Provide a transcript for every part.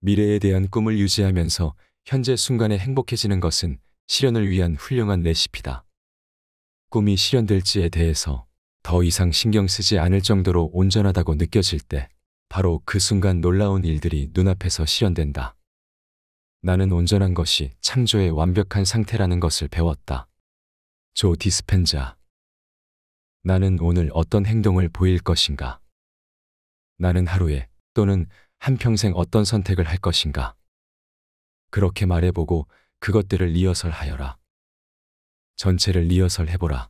미래에 대한 꿈을 유지하면서 현재 순간에 행복해지는 것은 실현을 위한 훌륭한 레시피다. 꿈이 실현될지에 대해서 더 이상 신경 쓰지 않을 정도로 온전하다고 느껴질 때 바로 그 순간 놀라운 일들이 눈앞에서 실현된다. 나는 온전한 것이 창조의 완벽한 상태라는 것을 배웠다. 조 디스펜자 나는 오늘 어떤 행동을 보일 것인가? 나는 하루에 또는 한평생 어떤 선택을 할 것인가. 그렇게 말해보고 그것들을 리허설하여라. 전체를 리허설해보라.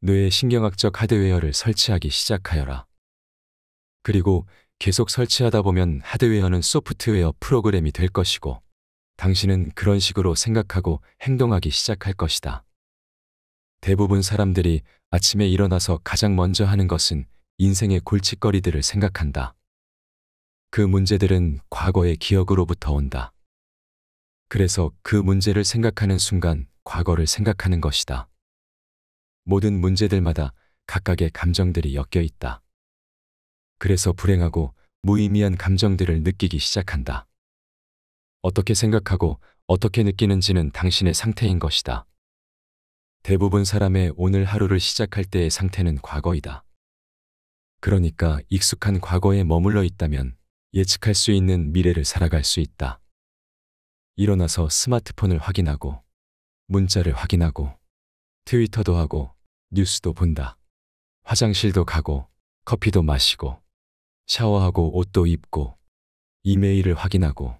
뇌의 신경학적 하드웨어를 설치하기 시작하여라. 그리고 계속 설치하다 보면 하드웨어는 소프트웨어 프로그램이 될 것이고, 당신은 그런 식으로 생각하고 행동하기 시작할 것이다. 대부분 사람들이 아침에 일어나서 가장 먼저 하는 것은 인생의 골칫거리들을 생각한다. 그 문제들은 과거의 기억으로부터 온다. 그래서 그 문제를 생각하는 순간 과거를 생각하는 것이다. 모든 문제들마다 각각의 감정들이 엮여 있다. 그래서 불행하고 무의미한 감정들을 느끼기 시작한다. 어떻게 생각하고 어떻게 느끼는지는 당신의 상태인 것이다. 대부분 사람의 오늘 하루를 시작할 때의 상태는 과거이다. 그러니까 익숙한 과거에 머물러 있다면 예측할 수 있는 미래를 살아갈 수 있다. 일어나서 스마트폰을 확인하고, 문자를 확인하고, 트위터도 하고, 뉴스도 본다. 화장실도 가고, 커피도 마시고, 샤워하고 옷도 입고, 이메일을 확인하고,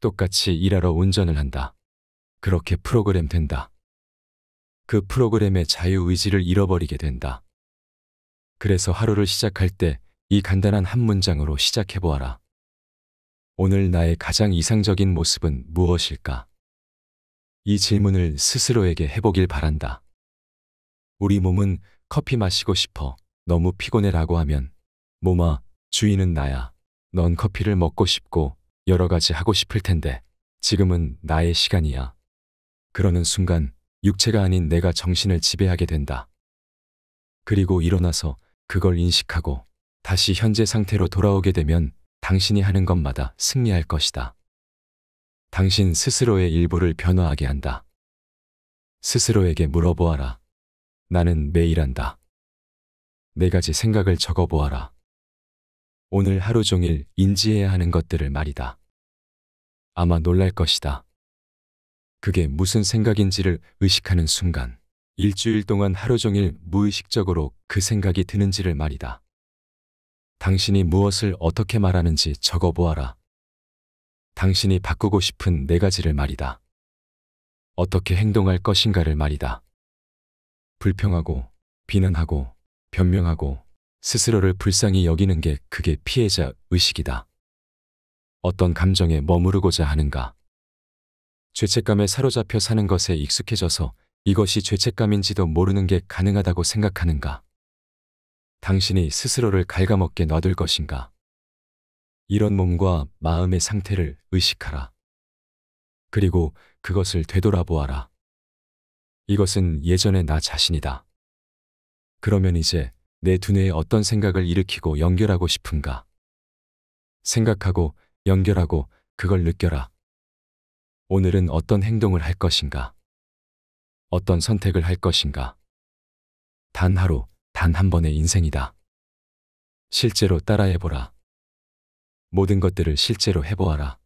똑같이 일하러 운전을 한다. 그렇게 프로그램 된다. 그 프로그램의 자유의지를 잃어버리게 된다. 그래서 하루를 시작할 때이 간단한 한 문장으로 시작해보아라. 오늘 나의 가장 이상적인 모습은 무엇일까? 이 질문을 스스로에게 해보길 바란다. 우리 몸은 커피 마시고 싶어. 너무 피곤해라고 하면 몸아, 주인은 나야. 넌 커피를 먹고 싶고 여러 가지 하고 싶을 텐데 지금은 나의 시간이야. 그러는 순간 육체가 아닌 내가 정신을 지배하게 된다. 그리고 일어나서 그걸 인식하고 다시 현재 상태로 돌아오게 되면 당신이 하는 것마다 승리할 것이다. 당신 스스로의 일부를 변화하게 한다. 스스로에게 물어보아라. 나는 매일 한다. 네 가지 생각을 적어보아라. 오늘 하루 종일 인지해야 하는 것들을 말이다. 아마 놀랄 것이다. 그게 무슨 생각인지를 의식하는 순간, 일주일 동안 하루 종일 무의식적으로 그 생각이 드는지를 말이다. 당신이 무엇을 어떻게 말하는지 적어보아라. 당신이 바꾸고 싶은 네 가지를 말이다. 어떻게 행동할 것인가를 말이다. 불평하고, 비난하고, 변명하고, 스스로를 불쌍히 여기는 게 그게 피해자 의식이다. 어떤 감정에 머무르고자 하는가. 죄책감에 사로잡혀 사는 것에 익숙해져서 이것이 죄책감인지도 모르는 게 가능하다고 생각하는가. 당신이 스스로를 갉아먹게 놔둘 것인가? 이런 몸과 마음의 상태를 의식하라. 그리고 그것을 되돌아보아라. 이것은 예전의 나 자신이다. 그러면 이제 내 두뇌에 어떤 생각을 일으키고 연결하고 싶은가? 생각하고 연결하고 그걸 느껴라. 오늘은 어떤 행동을 할 것인가? 어떤 선택을 할 것인가? 단 하루 단한 번의 인생이다. 실제로 따라해보라. 모든 것들을 실제로 해보아라.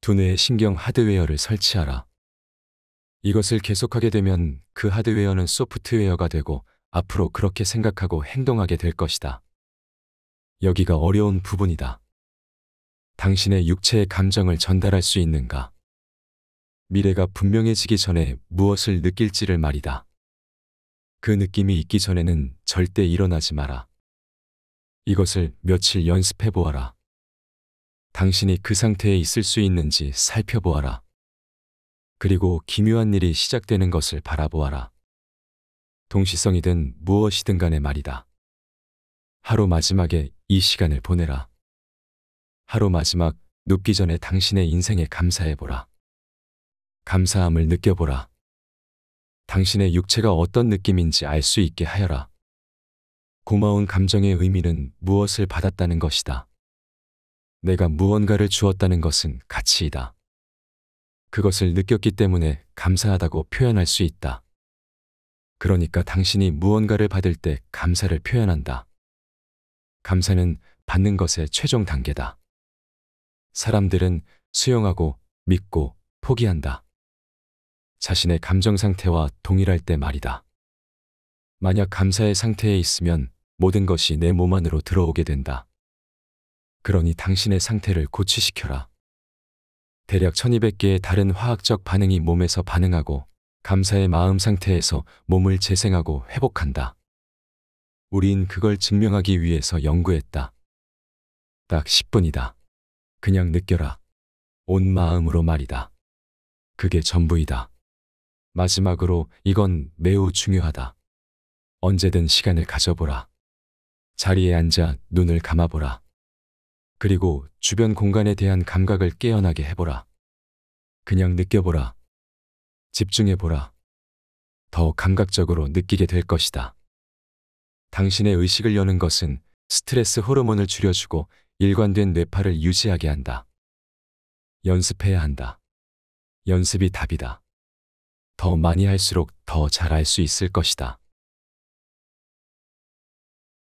두뇌의 신경 하드웨어를 설치하라. 이것을 계속하게 되면 그 하드웨어는 소프트웨어가 되고 앞으로 그렇게 생각하고 행동하게 될 것이다. 여기가 어려운 부분이다. 당신의 육체의 감정을 전달할 수 있는가? 미래가 분명해지기 전에 무엇을 느낄지를 말이다. 그 느낌이 있기 전에는 절대 일어나지 마라. 이것을 며칠 연습해 보아라. 당신이 그 상태에 있을 수 있는지 살펴보아라. 그리고 기묘한 일이 시작되는 것을 바라보아라. 동시성이든 무엇이든 간에 말이다. 하루 마지막에 이 시간을 보내라. 하루 마지막 눕기 전에 당신의 인생에 감사해보라. 감사함을 느껴보라. 당신의 육체가 어떤 느낌인지 알 수 있게 하여라. 고마운 감정의 의미는 무엇을 받았다는 것이다. 내가 무언가를 주었다는 것은 가치이다. 그것을 느꼈기 때문에 감사하다고 표현할 수 있다. 그러니까 당신이 무언가를 받을 때 감사를 표현한다. 감사는 받는 것의 최종 단계다. 사람들은 수용하고 믿고 포기한다. 자신의 감정 상태와 동일할 때 말이다. 만약 감사의 상태에 있으면 모든 것이 내 몸 안으로 들어오게 된다. 그러니 당신의 상태를 고취시켜라. 대략 1200개의 다른 화학적 반응이 몸에서 반응하고 감사의 마음 상태에서 몸을 재생하고 회복한다. 우린 그걸 증명하기 위해서 연구했다. 딱 10분이다. 그냥 느껴라. 온 마음으로 말이다. 그게 전부이다. 마지막으로 이건 매우 중요하다. 언제든 시간을 가져보라. 자리에 앉아 눈을 감아보라. 그리고 주변 공간에 대한 감각을 깨어나게 해보라. 그냥 느껴보라. 집중해보라. 더 감각적으로 느끼게 될 것이다. 당신의 의식을 여는 것은 스트레스 호르몬을 줄여주고 일관된 뇌파를 유지하게 한다. 연습해야 한다. 연습이 답이다. 더 많이 할수록 더 잘할 수 있을 것이다.